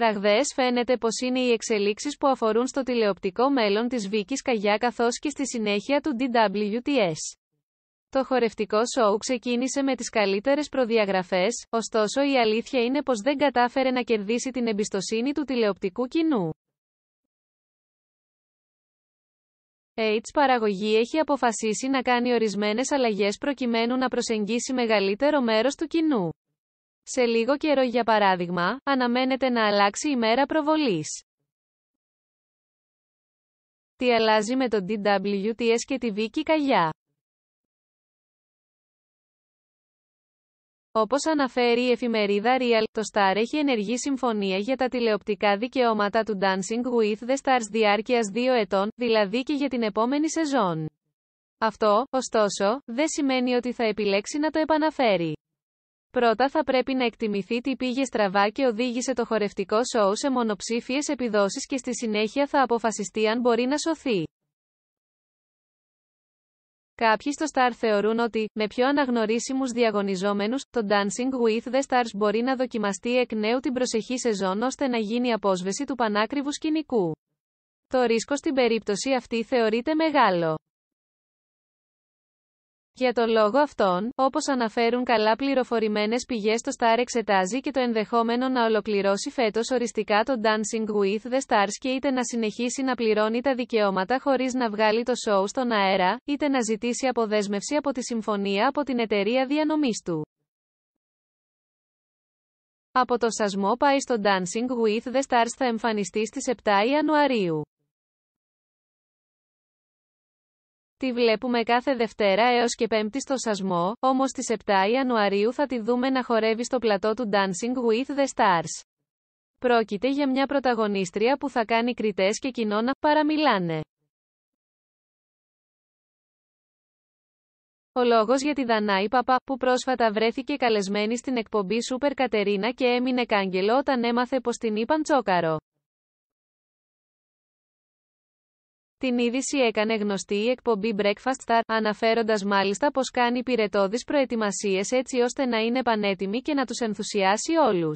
Ραγδαίες φαίνεται πως είναι οι εξελίξεις που αφορούν στο τηλεοπτικό μέλλον της Βίκης Καγιά καθώς και στη συνέχεια του DWTS. Το χορευτικό σοου ξεκίνησε με τις καλύτερες προδιαγραφές, ωστόσο η αλήθεια είναι πως δεν κατάφερε να κερδίσει την εμπιστοσύνη του τηλεοπτικού κοινού. H παραγωγή έχει αποφασίσει να κάνει ορισμένες αλλαγές προκειμένου να προσεγγίσει μεγαλύτερο μέρος του κοινού. Σε λίγο καιρό για παράδειγμα, αναμένεται να αλλάξει η μέρα προβολής. Τι αλλάζει με το DWTS και τη Βίκη Καγιά. Όπως αναφέρει η εφημερίδα Real, το Star έχει ενεργή συμφωνία για τα τηλεοπτικά δικαιώματα του Dancing with the Stars διάρκειας 2 ετών, δηλαδή και για την επόμενη σεζόν. Αυτό, ωστόσο, δεν σημαίνει ότι θα επιλέξει να το επαναφέρει. Πρώτα θα πρέπει να εκτιμηθεί τι πήγε στραβά και οδήγησε το χορευτικό σοου σε μονοψήφιες επιδόσεις και στη συνέχεια θα αποφασιστεί αν μπορεί να σωθεί. Κάποιοι στο Star θεωρούν ότι, με πιο αναγνωρίσιμους διαγωνιζόμενους, το Dancing with the Stars μπορεί να δοκιμαστεί εκ νέου την προσεχή σεζόν ώστε να γίνει απόσβεση του πανάκριβου σκηνικού. Το ρίσκο στην περίπτωση αυτή θεωρείται μεγάλο. Για τον λόγο αυτόν, όπως αναφέρουν καλά πληροφορημένες πηγές το Star εξετάζει και το ενδεχόμενο να ολοκληρώσει φέτος οριστικά το Dancing with the Stars και είτε να συνεχίσει να πληρώνει τα δικαιώματα χωρίς να βγάλει το σοου στον αέρα, είτε να ζητήσει αποδέσμευση από τη συμφωνία από την εταιρεία διανομής του. Από το σασμό πάει στο Dancing with the Stars θα εμφανιστεί στις 7 Ιανουαρίου. Τη βλέπουμε κάθε Δευτέρα έως και Πέμπτη στο Σασμό, όμως στι 7 Ιανουαρίου θα τη δούμε να χορεύει στο πλατό του Dancing with the Stars. Πρόκειται για μια πρωταγωνίστρια που θα κάνει κριτές και κοινό να παραμιλάνε. Ο λόγος για τη Δανάη Παπα, που πρόσφατα βρέθηκε καλεσμένη στην εκπομπή Σούπερ Κατερίνα και έμεινε κάγκελο όταν έμαθε πως την είπαν τσόκαρο. Την είδηση έκανε γνωστή η εκπομπή Breakfast Star, αναφέροντας μάλιστα πως κάνει πυρετόδει προετοιμασίες έτσι ώστε να είναι πανέτοιμοι και να τους ενθουσιάσει όλους.